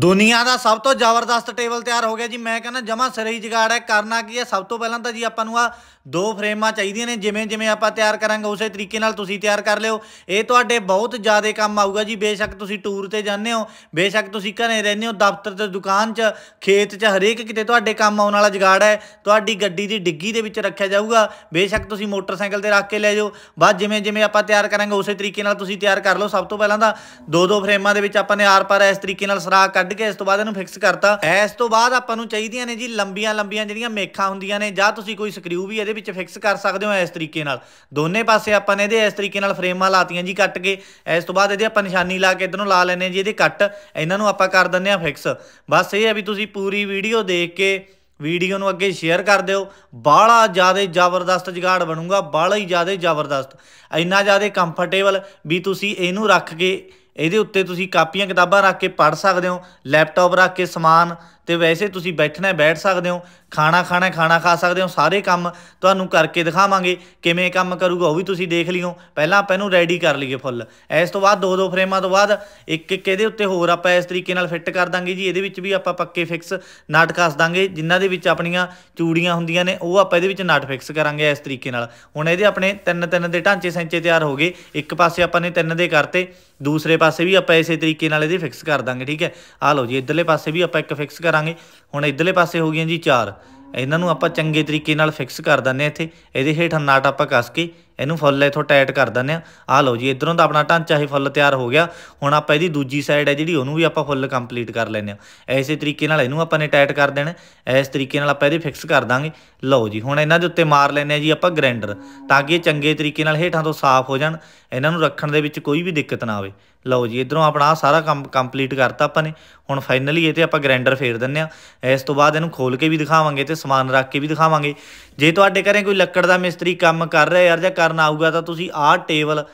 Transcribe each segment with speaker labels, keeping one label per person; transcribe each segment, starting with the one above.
Speaker 1: ਦੁਨੀਆ ਦਾ ਸਭ ਤੋਂ ਜ਼ਬਰਦਸਤ ਟੇਬਲ ਤਿਆਰ ਹੋ ਗਿਆ ਜੀ ਮੈਂ ਕਹਿੰਦਾ ਜਮਾ ਸਰੀ ਹੀ ਜਗਾੜ ਹੈ ਕਰਨਾ ਕੀ ਹੈ ਸਭ ਤੋਂ ਪਹਿਲਾਂ ਤਾਂ ਜੀ ਆਪਾਂ ਨੂੰ ਆ ਦੋ ਫਰੇਮਾਂ ਚਾਹੀਦੀਆਂ ਨੇ ਜਿਵੇਂ ਜਿਵੇਂ ਆਪਾਂ ਤਿਆਰ ਕਰਾਂਗੇ ਉਸੇ ਤਰੀਕੇ ਨਾਲ ਤੁਸੀਂ ਤਿਆਰ ਕਰ ਲਿਓ ਇਹ ਤੁਹਾਡੇ ਬਹੁਤ ਜ਼ਿਆਦਾ ਕੰਮ ਆਊਗਾ ਜੀ ਬੇਸ਼ੱਕ ਤੁਸੀਂ ਟੂਰ ਤੇ ਜਾਂਦੇ ਹੋ ਬੇਸ਼ੱਕ ਤੁਸੀਂ ਘਰੇ ਰਹਿੰਦੇ ਹੋ ਦਫ਼ਤਰ ਤੇ ਦੁਕਾਨ 'ਚ ਖੇਤ 'ਚ ਹਰੇਕ ਕਿਤੇ ਤੁਹਾਡੇ ਕੰਮ ਆਉਣ ਵਾਲਾ ਜਗਾੜ ਹੈ ਤੁਹਾਡੀ ਗੱਡੀ ਦੀ ਡਿੱਗੀ ਦੇ ਵਿੱਚ ਰੱਖਿਆ ਜਾਊਗਾ ਬੇਸ਼ੱਕ ਤੁਸੀਂ ਮੋਟਰਸਾਈਕਲ ਤੇ ਰੱਖ ਕੇ ਲੈ ਜਾਓ ਬਾਅਦ ਜਿਵੇਂ ਜਿਵੇਂ ਆਪਾਂ ਤਿਆਰ ਕਰਾਂਗੇ ਉਸੇ ਤਰੀਕੇ ਨਾਲ ਤੁਸੀਂ ਤਿਆਰ ਕਰ ਲਓ ਸਭ ਤੋਂ ਪਹਿਲਾਂ ਤਾਂ ਦੋ ਦੋ ਫਰੇਮਾਂ ਦੇ ਵਿੱਚ ਆਪਾਂ ਨੇ ਆਰ ਪਰ ਇਸ ਤਰੀਕੇ ਨਾਲ ਸਰਾਕ ਕੱਢ ਕੇ ਇਸ ਤੋਂ ਬਾਅਦ ਇਹਨੂੰ ਫਿਕਸ ਕਰਤਾ ਇਸ ਤੋਂ ਬਾਅਦ ਆਪਾਂ ਨੂੰ ਚਾਹੀਦੀਆਂ ਨੇ ਜੀ ਲੰਬੀਆਂ ਲੰਬੀਆਂ ਜਿਹੜੀਆਂ ਮੇਖਾਂ ਹੁੰਦੀਆਂ ਨੇ ਜਾਂ ਤੁਸੀਂ ਕੋਈ ਸਕਰੂ ਵੀ ਇਹਦੇ ਵਿੱਚ ਫਿਕਸ ਕਰ ਸਕਦੇ ਹੋ ਇਸ ਤਰੀਕੇ ਨਾਲ ਦੋਨੇ ਪਾਸੇ ਆਪਾਂ ਨੇ ਇਹਦੇ ਇਸ ਤਰੀਕੇ ਨਾਲ ਫਰੇਮਾਂ ਲਾਤੀਆਂ ਜੀ ਕੱਟ ਕੇ ਇਸ ਤੋਂ ਬਾਅਦ ਇਹਦੇ ਆਪਾਂ ਨਿਸ਼ਾਨੀ ਲਾ ਕੇ ਇਧਰੋਂ ਲਾ ਲੈਨੇ ਜੀ ਇਹਦੇ ਕੱਟ ਇਹਨਾਂ ਨੂੰ ਆਪਾਂ ਕਰ ਦਿੰਨੇ ਆ ਫਿਕਸ ਬਸ ਇਹ ਆ ਵੀ ਤੁਸੀਂ ਪੂਰੀ ਵੀਡੀਓ ਦੇਖ ਕੇ ਵੀਡੀਓ ਨੂੰ ਅੱਗੇ ਸ਼ੇਅਰ ਕਰ ਦਿਓ ਬਾਲਾ ਜਿਆਦਾ ਜ਼ਬਰਦਸਤ ਜਗਾੜ ਬਣੂਗਾ ਬਾਲਾ ਹੀ ਜਿਆਦਾ ਜ਼ਬਰਦਸਤ ਇੰਨਾ ਜਿਆਦਾ ਕੰਫਰਟੇਬਲ ਵੀ ਤੁਸੀਂ ਇਹਨੂੰ ਰੱਖ ਕੇ ਇਹਦੇ ਉੱਤੇ ਤੁਸੀਂ ਕਾਪੀਆਂ ਕਿਤਾਬਾਂ ਰੱਖ ਕੇ ਪੜ੍ਹ ਸਕਦੇ ਹੋ ਲੈਪਟਾਪ ਰੱਖ ਕੇ ਸਮਾਨ ਤੇ ਵੈਸੇ ਤੁਸੀਂ ਬੈਠਣਾ ਬੈਠ ਸਕਦੇ ਹੋ ਖਾਣਾ ਖਾਣਾ ਖਾਣਾ ਖਾ ਸਕਦੇ ਹੋ ਸਾਰੇ ਕੰਮ ਤੁਹਾਨੂੰ ਕਰਕੇ ਦਿਖਾਵਾਂਗੇ ਕਿਵੇਂ ਕੰਮ ਕਰੂਗਾ ਉਹ ਵੀ ਤੁਸੀਂ ਦੇਖ ਲਿਓ ਪਹਿਲਾਂ ਆਪਾਂ ਇਹਨੂੰ ਰੈਡੀ ਕਰ ਲਈਏ ਫੁੱਲ ਇਸ ਤੋਂ ਬਾਅਦ ਦੋ ਦੋ ਫਰੇਮਾਂ ਤੋਂ ਬਾਅਦ ਇੱਕ ਇੱਕ ਇਹਦੇ ਉੱਤੇ ਹੋਰ ਆਪਾਂ ਇਸ ਤਰੀਕੇ ਨਾਲ ਫਿੱਟ ਕਰ ਦਾਂਗੇ ਜੀ ਇਹਦੇ ਵਿੱਚ ਵੀ ਆਪਾਂ ਪੱਕੇ ਫਿਕਸ ਨਾਟ ਕੱਸ ਦਾਂਗੇ ਜਿਨ੍ਹਾਂ ਦੇ ਵਿੱਚ ਆਪਣੀਆਂ ਚੂੜੀਆਂ ਹੁੰਦੀਆਂ ਨੇ ਉਹ ਆਪਾਂ ਇਹਦੇ ਵਿੱਚ ਨਾਟ ਫਿਕਸ ਕਰਾਂਗੇ ਇਸ ਤਰੀਕੇ ਨਾਲ ਹੁਣ ਇਹਦੇ ਆਪਣੇ ਤਿੰਨ ਤਿੰਨ ਦੇ ਢਾਂਚੇ ਸੈਂਚੇ ਤਿਆਰ ਹੋ ਗਏ ਇੱਕ ਪਾਸੇ ਆਪਾਂ ਨੇ ਤਿੰਨ ਦੇ ਕਰਤੇ ਦੂਸਰੇ ਪਾਸੇ ਵੀ ਆਪਾਂ ਇਸੇ ਤਰੀਕੇ ਨਾਲ ਇਹਦੇ ਫਿਕਸ ਕਰ ਦਾਂਗੇ ਠੀਕ ਹੈ ਆਹ ਲਓ ਜੀ ਇਧਰਲੇ ਪਾਸੇ ਵੀ ਆਪਾਂ ਇੱਕ ਫਿਕਸ ਕਰਾਂਗੇ ਹੁਣ ਇਧਰਲੇ ਪਾਸੇ ਹੋ ਗਈਆਂ ਜੀ 4 ਇਹਨਾਂ ਨੂੰ ਆਪਾਂ ਚੰਗੇ ਤਰੀਕੇ ਨਾਲ ਫਿਕਸ ਕਰ ਦਿੰਨੇ ਇੱਥੇ ਇਹਦੇ ਹੇਠਾਂ ਨਾਟ ਆਪਾਂ ਕੱਸ ਕੇ ਇਹਨੂੰ ਫੁੱਲ ਇਥੋਂ ਟਾਈਟ ਕਰ ਦਿੰਦੇ ਆ ਆ ਲਓ ਜੀ ਇਧਰੋਂ ਤਾਂ ਆਪਣਾ ਢਾਂਚਾ ਹੀ ਫੁੱਲ ਤਿਆਰ ਹੋ ਗਿਆ ਹੁਣ ਆਪਾਂ ਇਹਦੀ ਦੂਜੀ ਸਾਈਡ ਹੈ ਜਿਹੜੀ ਉਹਨੂੰ ਵੀ ਆਪਾਂ ਫੁੱਲ ਕੰਪਲੀਟ ਕਰ ਲੈਨੇ ਆ ਐਸੇ ਤਰੀਕੇ ਨਾਲ ਇਹਨੂੰ ਆਪਾਂ ਨੇ ਟਾਈਟ ਕਰ ਦੇਣਾ ਐਸ ਤਰੀਕੇ ਨਾਲ ਆਪਾਂ ਇਹਦੇ ਫਿਕਸ ਕਰ ਦਾਂਗੇ ਲਓ ਜੀ ਹੁਣ ਇਹਨਾਂ ਦੇ ਉੱਤੇ ਮਾਰ ਲੈਨੇ ਆ ਜੀ ਆਪਾਂ ਗ੍ਰੈਂਡਰ ਤਾਂ ਕਿ ਇਹ ਚੰਗੇ ਤਰੀਕੇ ਨਾਲ ਹੇਠਾਂ ਤੋਂ ਸਾਫ਼ ਹੋ ਜਾਣ ਇਹਨਾਂ ਨੂੰ ਰੱਖਣ ਦੇ ਵਿੱਚ ਕੋਈ ਵੀ ਦਿੱਕਤ ਨਾ ਆਵੇ ਲਓ ਜੀ ਇਧਰੋਂ ਆਪਣਾ ਸਾਰਾ ਕੰਮ ਕੰਪਲੀਟ ਕਰਤਾ ਆਪਾਂ ਨੇ ਹੁਣ ਫਾਈਨਲੀ ਇਹ ਤੇ ਆਪਾਂ ਗ੍ਰੈਂਡਰ ਫੇਰ ਦਿੰਨੇ ਆ ਇਸ ਤੋਂ ਬਾਅਦ ਇਹਨੂੰ ਖੋਲ ਕੇ ਵੀ ਦਿਖਾਵਾਂਗੇ ਤੇ ਸਮਾਨ ਰੱਖ ਕੇ ਵੀ ਦਿਖਾਵਾਂਗੇ ਜੇ ਤੁਹਾਡੇ ਘਰੇ ਕੋਈ ਲੱਕੜ ਦਾ ਮਿਸਤਰੀ ਕੰਮ ਕਰ ਰਿਹਾ ਯਾਰ ਜਾਂ ਕਰਨ ਆਊਗਾ ਤਾਂ ਤੁਸੀਂ ਆਹ ਟੇਬਲ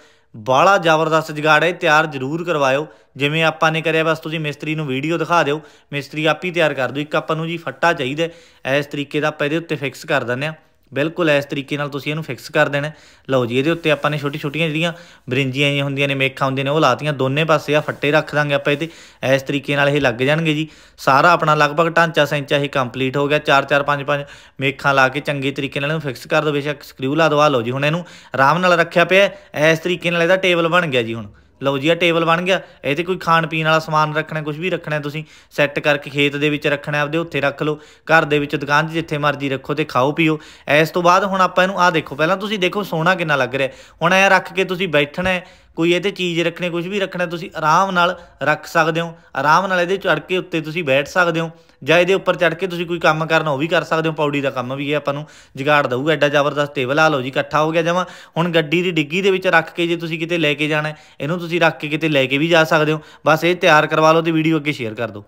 Speaker 1: ਬਾਲਾ ਜ਼ਬਰਦਸਤ ਜਗਾੜ ਹੈ ਤਿਆਰ ਜ਼ਰੂਰ ਕਰਵਾਇਓ ਜਿਵੇਂ ਆਪਾਂ ਨੇ ਕਰਿਆ ਬਸ ਤੁਸੀਂ ਮਿਸਤਰੀ ਨੂੰ ਵੀਡੀਓ ਦਿਖਾ ਦਿਓ ਮਿਸਤਰੀ ਆਪ ਹੀ ਤਿਆਰ ਕਰ ਦਿਓ ਇੱਕ ਆਪਾਂ ਨੂੰ ਜੀ ਫੱਟਾ ਚਾਹੀਦਾ ਇਸ ਤਰੀਕੇ ਦਾ ਆਪਾਂ ਇਹਦੇ ਉੱਤੇ ਫਿਕਸ ਕਰ ਦਿੰਦੇ ਆ ਬਿਲਕੁਲ ਇਸ ਤਰੀਕੇ ਨਾਲ ਤੁਸੀਂ ਇਹਨੂੰ ਫਿਕਸ ਕਰ ਦੇਣਾ ਲਓ ਜੀ ਇਹਦੇ ਉੱਤੇ ਆਪਾਂ ਨੇ ਛੋਟੀ ਛੋਟੀਆਂ ਜਿਹੜੀਆਂ ਬ੍ਰਿੰਜੀਆਂ ਜੀ ਹੁੰਦੀਆਂ ਨੇ ਮੇਖਾਂ ਹੁੰਦੀਆਂ ਨੇ ਉਹ ਲਾਤੀਆਂ ਦੋਨੇ ਪਾਸੇ ਆ ਫੱਟੇ ਰੱਖ ਦਾਂਗੇ ਆਪਾਂ ਇਹਦੇ ਇਸ ਤਰੀਕੇ ਨਾਲ ਇਹ ਲੱਗ ਜਾਣਗੇ ਜੀ ਸਾਰਾ ਆਪਣਾ ਲਗਭਗ ਢਾਂਚਾ ਸੈਂਚਾ ਇਹ ਕੰਪਲੀਟ ਹੋ ਗਿਆ 4 4 5 ਪੰਜ ਮੇਖਾਂ ਲਾ ਕੇ ਚੰਗੇ ਤਰੀਕੇ ਨਾਲ ਇਹਨੂੰ ਫਿਕਸ ਕਰ ਦੋ ਬੇਸ਼ੱਕ ਸਕਰੂ ਲਾ ਦਵਾ ਲਓ ਜੀ ਹੁਣ ਇਹਨੂੰ ਆਰਾਮ ਨਾਲ ਰੱਖਿਆ ਪਿਆ ਇਸ ਤਰੀਕੇ ਨਾਲ ਇਹਦਾ ਟੇਬਲ ਬਣ ਗਿਆ ਜੀ ਹੁਣ ਲਓ ਜੀ ਆ ਟੇਬਲ ਬਣ ਗਿਆ ਇਹ ਤੇ ਕੋਈ ਖਾਣ ਪੀਣ ਵਾਲਾ ਸਮਾਨ ਰੱਖਣਾ ਕੁਝ ਵੀ ਰੱਖਣਾ ਤੁਸੀਂ ਸੈੱਟ ਕਰਕੇ ਖੇਤ ਦੇ ਵਿੱਚ ਰੱਖਣਾ ਆਪਦੇ ਉੱਥੇ ਰੱਖ ਲਓ ਘਰ ਦੇ ਵਿੱਚ ਦੁਕਾਨ 'ਚ ਜਿੱਥੇ ਮਰਜ਼ੀ ਰੱਖੋ ਤੇ ਖਾਓ ਪੀਓ ਇਸ ਤੋਂ ਬਾਅਦ ਹੁਣ ਆਪਾਂ ਇਹਨੂੰ ਆ ਦੇਖੋ ਪਹਿਲਾਂ ਤੁਸੀਂ ਦੇਖੋ ਸੋਹਣਾ ਕਿੰਨਾ ਲੱਗ ਰਿਹਾ ਹੁਣ ਇਹ ਰੱਖ ਕੇ ਤੁਸੀਂ ਬੈਠਣਾ ਕੋਈ ਇਹਦੇ ਚੀਜ਼ ਰੱਖਣੇ ਕੁਝ ਵੀ ਰੱਖਣਾ ਤੁਸੀਂ ਆਰਾਮ ਨਾਲ ਰੱਖ ਸਕਦੇ ਹੋ ਆਰਾਮ ਨਾਲ ਇਹਦੇ ਚੜ ਕੇ ਉੱਤੇ ਤੁਸੀਂ ਬੈਠ ਸਕਦੇ ਹੋ ਜਾਂ ਇਹਦੇ ਉੱਪਰ ਚੜ ਕੇ ਤੁਸੀਂ ਕੋਈ ਕੰਮ ਕਰਨਾ ਉਹ ਵੀ ਕਰ ਸਕਦੇ ਹੋ ਪੌੜੀ ਦਾ ਕੰਮ ਵੀ ਹੈ ਆਪਾਂ ਨੂੰ ਜਿਗਾੜ ਦਊਗਾ ਐਡਾ ਜ਼ਬਰਦਸਤ ਟੇਬਲ ਆ ਲਓ ਜੀ ਇਕੱਠਾ ਹੋ ਗਿਆ ਜਮਾ ਹੁਣ ਗੱਡੀ ਦੀ ਡਿੱਗੀ ਦੇ ਵਿੱਚ ਰੱਖ ਕੇ ਜੇ ਤੁਸੀਂ ਕਿਤੇ ਲੈ ਕੇ ਜਾਣਾ ਇਹਨੂੰ ਤੁਸੀਂ ਰੱਖ ਕੇ ਕਿਤੇ ਲੈ ਕੇ ਵੀ ਜਾ ਸਕਦੇ ਹੋ ਬਸ ਇਹ ਤਿਆਰ ਕਰਵਾ ਲਓ ਤੇ ਵੀਡੀਓ ਅੱਗੇ ਸ਼ੇਅਰ ਕਰ ਦਿਓ